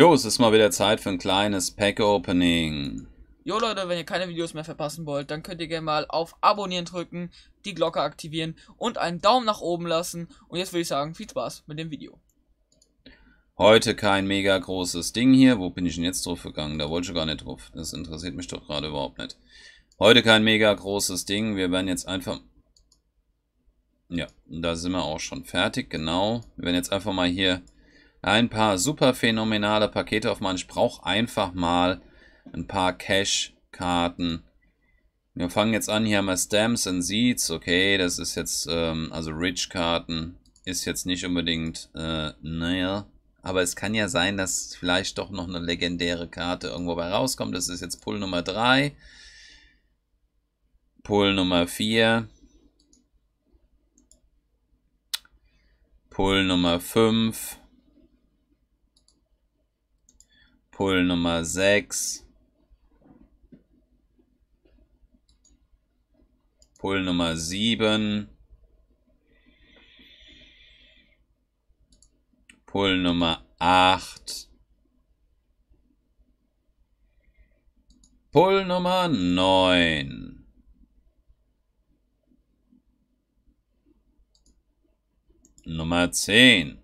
Jo, es ist mal wieder Zeit für ein kleines Pack-Opening. Jo Leute, wenn ihr keine Videos mehr verpassen wollt, dann könnt ihr gerne mal auf Abonnieren drücken, die Glocke aktivieren und einen Daumen nach oben lassen. Und jetzt würde ich sagen, viel Spaß mit dem Video. Heute kein mega großes Ding hier. Wo bin ich denn jetzt drauf gegangen? Da wollte ich gar nicht drauf. Das interessiert mich doch gerade überhaupt nicht. Heute kein mega großes Ding. Wir werden jetzt einfach... Ja, da sind wir auch schon fertig, genau. Wir werden jetzt einfach mal hier ein paar super phänomenale Pakete auf meinen. Ich brauche einfach mal ein paar Cash-Karten. Wir fangen jetzt an, hier haben wir Stamps and Seeds. Okay, das ist jetzt, ähm, also Rich-Karten ist jetzt nicht unbedingt, äh, naja. Aber es kann ja sein, dass vielleicht doch noch eine legendäre Karte irgendwo bei rauskommt. Das ist jetzt Pull Nummer 3. Pull Nummer 4. Pull Nummer 5. Pull Nummer 6. Pull Nummer 7. Pull Nummer 8. Pull Nummer 9. Nummer 10.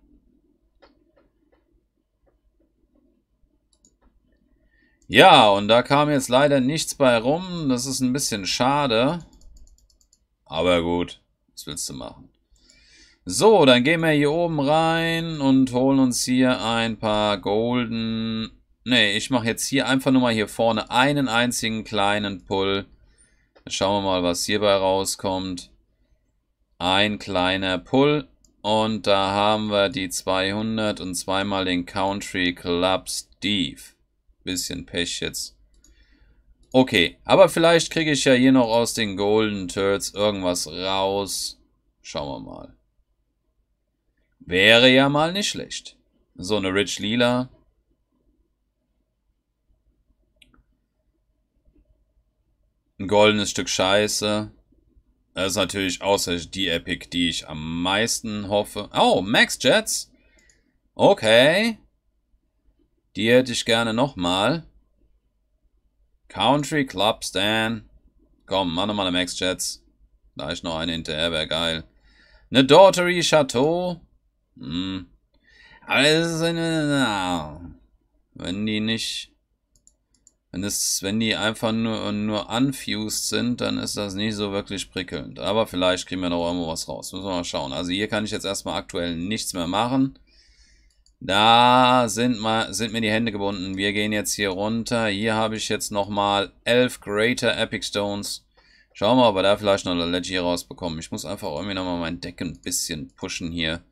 Ja, und da kam jetzt leider nichts bei rum. Das ist ein bisschen schade. Aber gut, was willst du machen? So, dann gehen wir hier oben rein und holen uns hier ein paar Golden. Ne, ich mache jetzt hier einfach nur mal hier vorne einen einzigen kleinen Pull. schauen wir mal, was hierbei rauskommt. Ein kleiner Pull. Und da haben wir die 200 und zweimal den Country Club Steve bisschen Pech jetzt. Okay, aber vielleicht kriege ich ja hier noch aus den Golden Turds irgendwas raus. Schauen wir mal. Wäre ja mal nicht schlecht. So eine Rich Lila. Ein goldenes Stück Scheiße. Das ist natürlich außer die Epic, die ich am meisten hoffe. Oh, Max Jets. Okay. Die hätte ich gerne nochmal. Country Club Stan. Komm, mach nochmal eine Max Chats. ist noch eine hinterher, wäre geil. Eine Daughtery Chateau. Hm. Aber das ist eine. Na, wenn die nicht. Wenn, es, wenn die einfach nur, nur unfused sind, dann ist das nicht so wirklich prickelnd. Aber vielleicht kriegen wir noch irgendwo was raus. Müssen wir mal schauen. Also hier kann ich jetzt erstmal aktuell nichts mehr machen. Da sind, mal, sind mir die Hände gebunden. Wir gehen jetzt hier runter. Hier habe ich jetzt nochmal 11 Greater Epic Stones. Schauen wir mal, ob wir da vielleicht noch eine Leggy rausbekommen. Ich muss einfach irgendwie nochmal mein Deck ein bisschen pushen hier.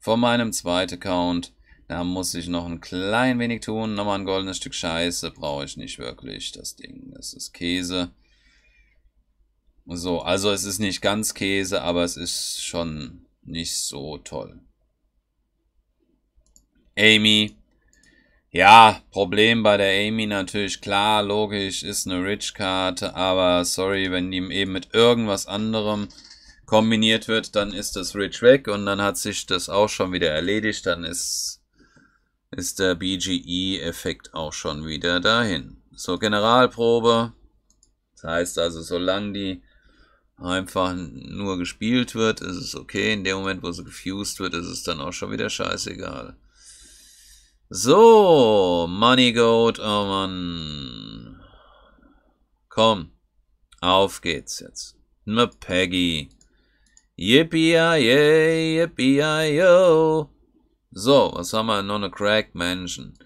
Von meinem zweiten Account. Da muss ich noch ein klein wenig tun. Nochmal ein goldenes Stück Scheiße brauche ich nicht wirklich. Das Ding, das ist Käse. So, also es ist nicht ganz Käse, aber es ist schon nicht so toll. Amy. Ja, Problem bei der Amy natürlich, klar, logisch, ist eine Rich-Karte, aber sorry, wenn die eben mit irgendwas anderem kombiniert wird, dann ist das Rich weg und dann hat sich das auch schon wieder erledigt, dann ist, ist der BGE-Effekt auch schon wieder dahin. So, Generalprobe, das heißt also, solange die einfach nur gespielt wird, ist es okay, in dem Moment, wo sie gefused wird, ist es dann auch schon wieder scheißegal. So, Money Goat, oh Mann. Komm, auf geht's jetzt. Ne Peggy. Yippie, yay, yippie, yo. So, was haben wir? Noch eine Crack Mansion.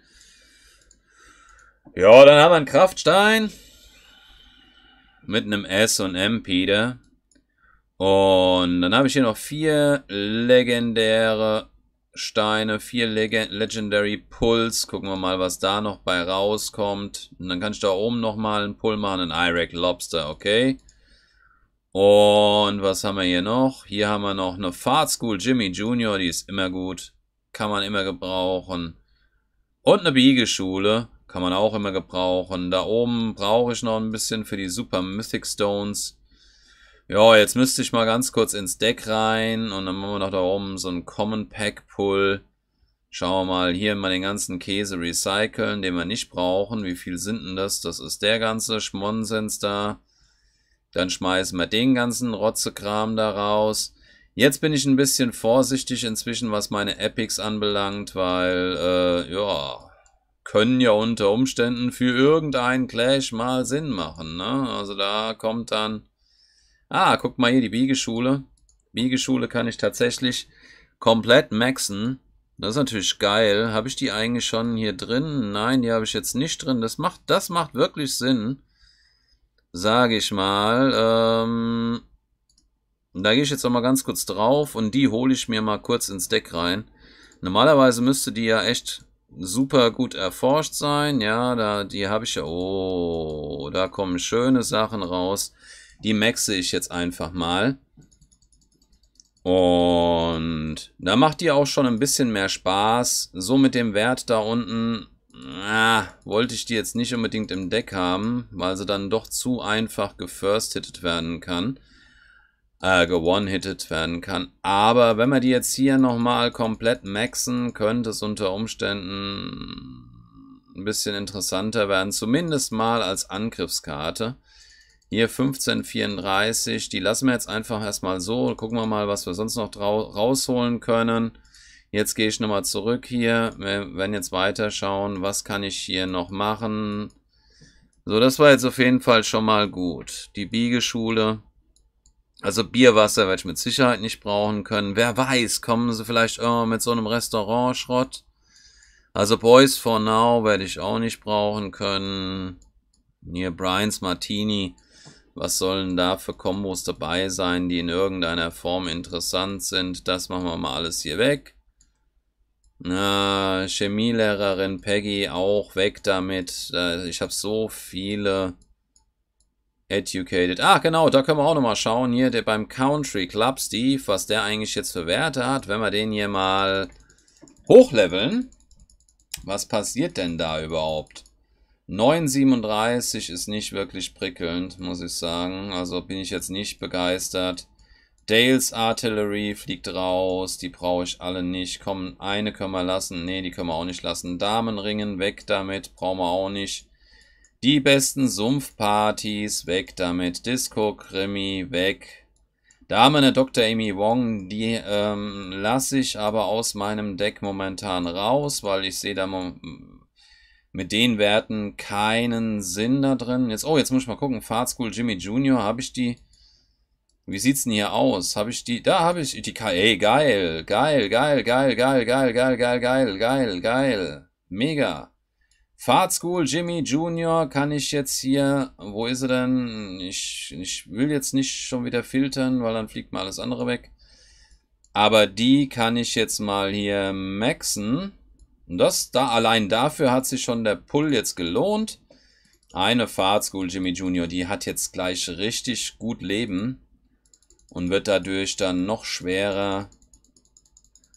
Ja, dann haben wir einen Kraftstein. Mit einem S und M, Peter. Und dann habe ich hier noch vier legendäre Steine, vier Leg Legendary Pulls. Gucken wir mal, was da noch bei rauskommt. Und dann kann ich da oben nochmal einen Pull machen, einen Irek Lobster, okay. Und was haben wir hier noch? Hier haben wir noch eine Fahrt School Jimmy Junior, die ist immer gut. Kann man immer gebrauchen. Und eine Biegeschule, kann man auch immer gebrauchen. Da oben brauche ich noch ein bisschen für die Super Mythic Stones. Ja, jetzt müsste ich mal ganz kurz ins Deck rein und dann machen wir noch da oben so einen Common Pack Pull. Schauen wir mal, hier mal den ganzen Käse recyceln, den wir nicht brauchen. Wie viel sind denn das? Das ist der ganze Schmonsens da. Dann schmeißen wir den ganzen Rotzekram da raus. Jetzt bin ich ein bisschen vorsichtig inzwischen, was meine Epics anbelangt, weil, äh, ja, können ja unter Umständen für irgendeinen Clash mal Sinn machen, ne? Also da kommt dann Ah, guck mal hier, die Biegeschule. Biegeschule kann ich tatsächlich komplett maxen. Das ist natürlich geil. Habe ich die eigentlich schon hier drin? Nein, die habe ich jetzt nicht drin. Das macht, das macht wirklich Sinn. Sage ich mal. Ähm, da gehe ich jetzt nochmal ganz kurz drauf und die hole ich mir mal kurz ins Deck rein. Normalerweise müsste die ja echt super gut erforscht sein. Ja, da, die habe ich ja. Oh, da kommen schöne Sachen raus. Die maxe ich jetzt einfach mal. Und da macht die auch schon ein bisschen mehr Spaß. So mit dem Wert da unten, ah, wollte ich die jetzt nicht unbedingt im Deck haben, weil sie dann doch zu einfach gefirst-hitted werden kann. Äh, gewone-hitted werden kann. Aber wenn wir die jetzt hier nochmal komplett maxen, könnte es unter Umständen ein bisschen interessanter werden. Zumindest mal als Angriffskarte. Hier 1534, die lassen wir jetzt einfach erstmal so. Gucken wir mal, was wir sonst noch rausholen können. Jetzt gehe ich nochmal zurück hier. Wir werden jetzt weiter schauen, was kann ich hier noch machen. So, das war jetzt auf jeden Fall schon mal gut. Die Biegeschule. Also Bierwasser werde ich mit Sicherheit nicht brauchen können. Wer weiß, kommen sie vielleicht oh, mit so einem Restaurant-Schrott. Also Boys for Now werde ich auch nicht brauchen können. Hier Brian's Martini. Was sollen da für Kombos dabei sein, die in irgendeiner Form interessant sind? Das machen wir mal alles hier weg. Na, Chemielehrerin Peggy auch weg damit. Äh, ich habe so viele Educated. Ah, genau, da können wir auch nochmal schauen. Hier der beim Country Club Steve, was der eigentlich jetzt für Werte hat. Wenn wir den hier mal hochleveln. Was passiert denn da überhaupt? 9,37 ist nicht wirklich prickelnd, muss ich sagen. Also bin ich jetzt nicht begeistert. Dales Artillery fliegt raus. Die brauche ich alle nicht. Kommen, eine können wir lassen. Ne, die können wir auch nicht lassen. Damenringen, weg damit. Brauchen wir auch nicht. Die besten Sumpfpartys, weg damit. Disco-Krimi, weg. Da haben wir eine Dr. Amy Wong, die ähm, lasse ich aber aus meinem Deck momentan raus, weil ich sehe da mit den Werten keinen Sinn da drin. Jetzt, oh, jetzt muss ich mal gucken. Fahrtschool Jimmy Junior, habe ich die? Wie sieht's denn hier aus? Habe ich die? Da habe ich die K. Ey, geil, geil, geil, geil, geil, geil, geil, geil, geil, geil, geil. Mega. Fahrt School Jimmy Junior kann ich jetzt hier. Wo ist er denn? Ich, ich will jetzt nicht schon wieder filtern, weil dann fliegt mal alles andere weg. Aber die kann ich jetzt mal hier maxen. Und das da allein dafür hat sich schon der Pull jetzt gelohnt. Eine Fahrtschool Jimmy Junior, die hat jetzt gleich richtig gut Leben und wird dadurch dann noch schwerer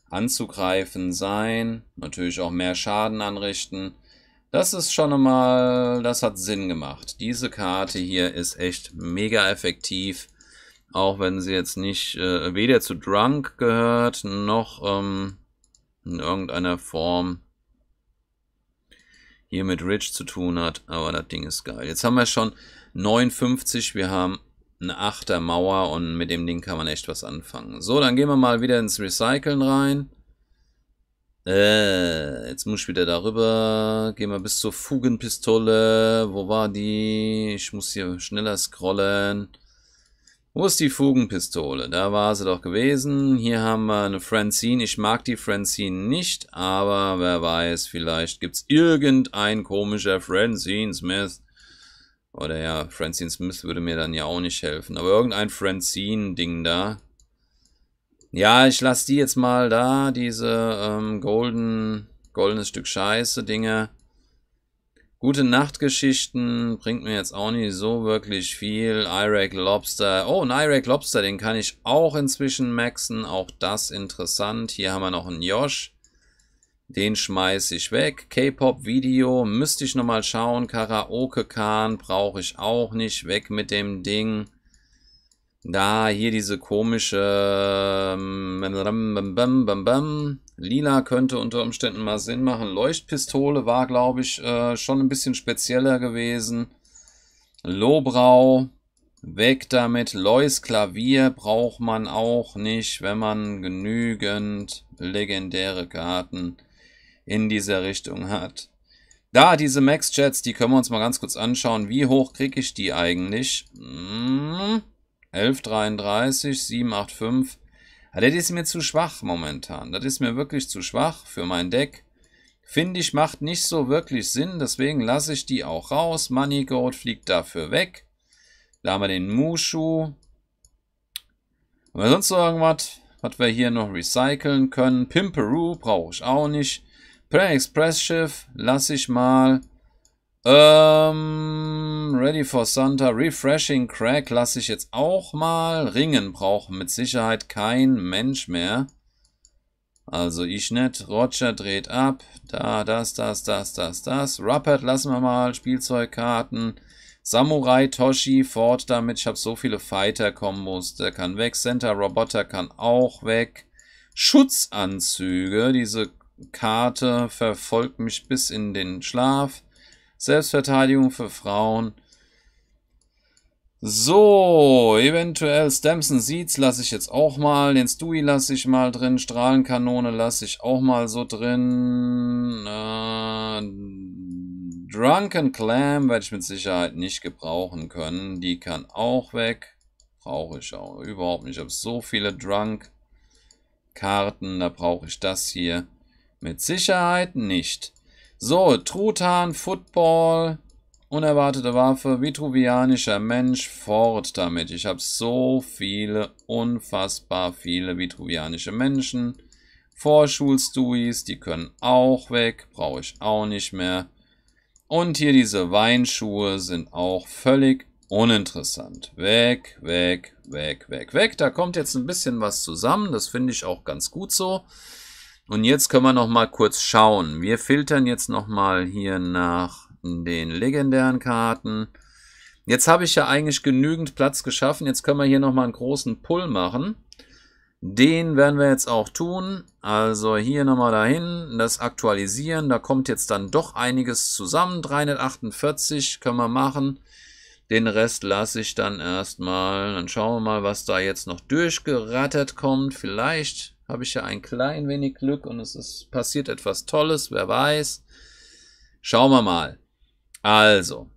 anzugreifen sein. Natürlich auch mehr Schaden anrichten. Das ist schon einmal, das hat Sinn gemacht. Diese Karte hier ist echt mega effektiv. Auch wenn sie jetzt nicht äh, weder zu Drunk gehört, noch ähm, in irgendeiner Form hier mit Rich zu tun hat. Aber das Ding ist geil. Jetzt haben wir schon 59, wir haben eine 8er Mauer und mit dem Ding kann man echt was anfangen. So, dann gehen wir mal wieder ins Recyceln rein. Äh, jetzt muss ich wieder darüber. Gehen wir bis zur Fugenpistole. Wo war die? Ich muss hier schneller scrollen. Wo ist die Fugenpistole? Da war sie doch gewesen. Hier haben wir eine Francine. Ich mag die Francine nicht, aber wer weiß, vielleicht gibt's irgendein komischer Francine Smith. Oder ja, Francine Smith würde mir dann ja auch nicht helfen. Aber irgendein Francine-Ding da. Ja, ich lasse die jetzt mal da, diese ähm, golden, goldenes Stück scheiße dinger Gute Nachtgeschichten bringt mir jetzt auch nicht so wirklich viel. Irek Lobster. Oh, ein Irek Lobster, den kann ich auch inzwischen maxen. Auch das interessant. Hier haben wir noch einen Josh. Den schmeiße ich weg. K-Pop-Video müsste ich nochmal schauen. Karaoke-Kahn brauche ich auch nicht. Weg mit dem Ding. Da, hier diese komische... Ähm, Lila könnte unter Umständen mal Sinn machen. Leuchtpistole war, glaube ich, äh, schon ein bisschen spezieller gewesen. Lobrau, weg damit. Lois Klavier braucht man auch nicht, wenn man genügend legendäre Karten in dieser Richtung hat. Da, diese Max-Jets, die können wir uns mal ganz kurz anschauen. Wie hoch kriege ich die eigentlich? Hm, 11,33, 7,85. Ja, ah, das ist mir zu schwach momentan. Das ist mir wirklich zu schwach für mein Deck. Finde ich, macht nicht so wirklich Sinn, deswegen lasse ich die auch raus. Money Gold fliegt dafür weg. Da haben wir den Mushu. Aber sonst so irgendwas, was wir hier noch recyceln können? Pimperu brauche ich auch nicht. Prey Express Schiff lasse ich mal. Ähm, Ready for Santa, Refreshing Crack lasse ich jetzt auch mal. Ringen braucht mit Sicherheit kein Mensch mehr. Also ich nicht. Roger dreht ab. Da, das, das, das, das, das. Rappert lassen wir mal. Spielzeugkarten. Samurai, Toshi, fort damit. Ich habe so viele Fighter-Kombos. Der kann weg. Center Roboter kann auch weg. Schutzanzüge. Diese Karte verfolgt mich bis in den Schlaf. Selbstverteidigung für Frauen. So, eventuell Stamson Seeds lasse ich jetzt auch mal. Den Stewie lasse ich mal drin. Strahlenkanone lasse ich auch mal so drin. Äh, Drunken Clam werde ich mit Sicherheit nicht gebrauchen können. Die kann auch weg. Brauche ich auch überhaupt nicht. Ich habe so viele Drunk-Karten. Da brauche ich das hier mit Sicherheit nicht. So, Truthahn, Football. Unerwartete Waffe, vitruvianischer Mensch, fort damit. Ich habe so viele, unfassbar viele vitruvianische Menschen. Vorschulstuis, die können auch weg, brauche ich auch nicht mehr. Und hier diese Weinschuhe sind auch völlig uninteressant. Weg, weg, weg, weg, weg. Da kommt jetzt ein bisschen was zusammen. Das finde ich auch ganz gut so. Und jetzt können wir noch mal kurz schauen. Wir filtern jetzt noch mal hier nach den legendären Karten. Jetzt habe ich ja eigentlich genügend Platz geschaffen. Jetzt können wir hier nochmal einen großen Pull machen. Den werden wir jetzt auch tun. Also hier nochmal dahin, das aktualisieren. Da kommt jetzt dann doch einiges zusammen. 348 können wir machen. Den Rest lasse ich dann erstmal. Dann schauen wir mal, was da jetzt noch durchgerattert kommt. Vielleicht habe ich ja ein klein wenig Glück und es ist passiert etwas Tolles. Wer weiß. Schauen wir mal. Also.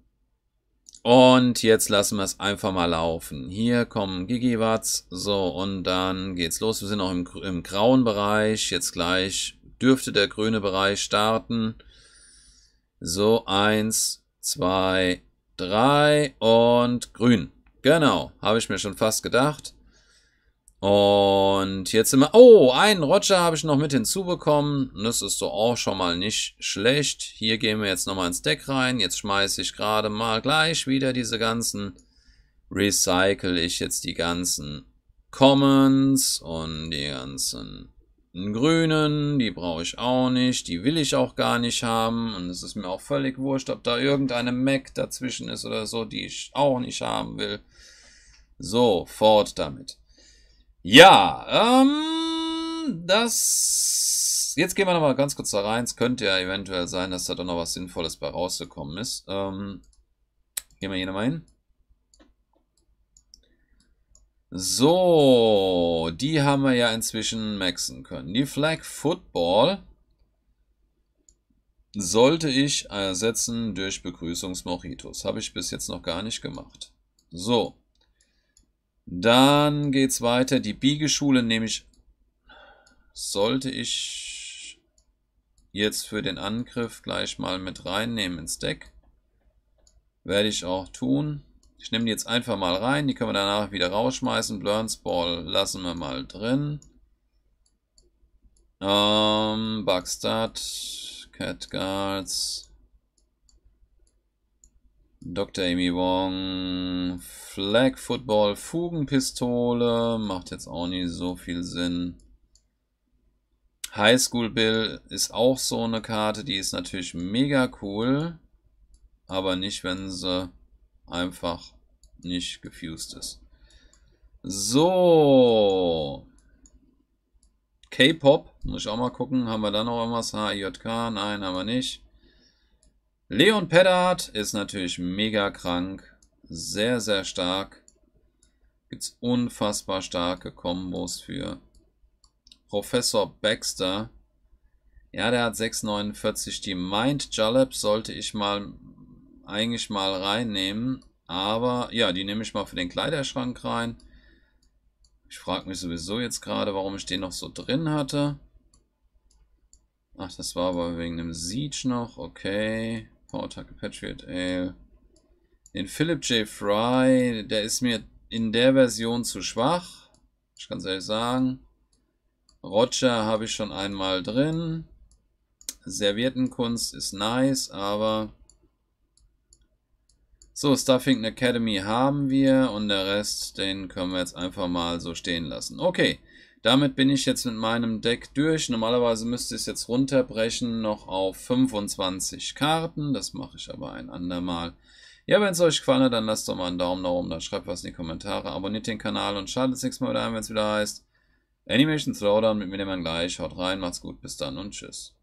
Und jetzt lassen wir es einfach mal laufen. Hier kommen Gigiwatts. So, und dann geht's los. Wir sind noch im, im grauen Bereich. Jetzt gleich dürfte der grüne Bereich starten. So, eins, zwei, drei und grün. Genau, habe ich mir schon fast gedacht. Und jetzt sind wir... Oh, einen Roger habe ich noch mit hinzubekommen. Das ist so auch schon mal nicht schlecht. Hier gehen wir jetzt nochmal ins Deck rein. Jetzt schmeiße ich gerade mal gleich wieder diese ganzen... Recycle ich jetzt die ganzen Commons und die ganzen Grünen. Die brauche ich auch nicht. Die will ich auch gar nicht haben. Und es ist mir auch völlig wurscht, ob da irgendeine Mac dazwischen ist oder so, die ich auch nicht haben will. So, fort damit. Ja, ähm, das. Jetzt gehen wir nochmal ganz kurz da rein. Es könnte ja eventuell sein, dass da doch noch was Sinnvolles bei rausgekommen ist. Ähm, gehen wir hier nochmal hin. So, die haben wir ja inzwischen maxen können. Die Flag Football sollte ich ersetzen durch Begrüßungsmochitos. Habe ich bis jetzt noch gar nicht gemacht. So. Dann geht's weiter. Die Biegeschule nehme ich. Sollte ich jetzt für den Angriff gleich mal mit reinnehmen ins Deck. Werde ich auch tun. Ich nehme die jetzt einfach mal rein. Die können wir danach wieder rausschmeißen. Blurns Ball lassen wir mal drin. Ähm, Bugstart, Catguards. Dr. Amy Wong, Flag Football, Fugenpistole, macht jetzt auch nicht so viel Sinn. High School Bill ist auch so eine Karte, die ist natürlich mega cool, aber nicht, wenn sie einfach nicht gefused ist. So. K-Pop, muss ich auch mal gucken, haben wir da noch irgendwas? HIJK? Nein, haben wir nicht. Leon Peddard ist natürlich mega krank. Sehr, sehr stark. Gibt's unfassbar starke Kombos für. Professor Baxter. Ja, der hat 6,49. Die Mind Jalap sollte ich mal eigentlich mal reinnehmen. Aber ja, die nehme ich mal für den Kleiderschrank rein. Ich frage mich sowieso jetzt gerade, warum ich den noch so drin hatte. Ach, das war aber wegen dem Siege noch. Okay. Paul Tucker Patriot, Ale. Äh, den Philip J. Fry, der ist mir in der Version zu schwach. Ich kann es ehrlich sagen. Roger habe ich schon einmal drin. Serviettenkunst ist nice, aber... So, Stuffing Academy haben wir und der Rest, den können wir jetzt einfach mal so stehen lassen. Okay, damit bin ich jetzt mit meinem Deck durch. Normalerweise müsste ich es jetzt runterbrechen noch auf 25 Karten. Das mache ich aber ein andermal. Ja, wenn es euch gefallen hat, dann lasst doch mal einen Daumen nach oben da, schreibt was in die Kommentare, abonniert den Kanal und schaltet nächstes Mal wieder ein, wenn es wieder heißt Animation Throwdown mit mir nehmen wir gleich. Haut rein, macht's gut, bis dann und tschüss.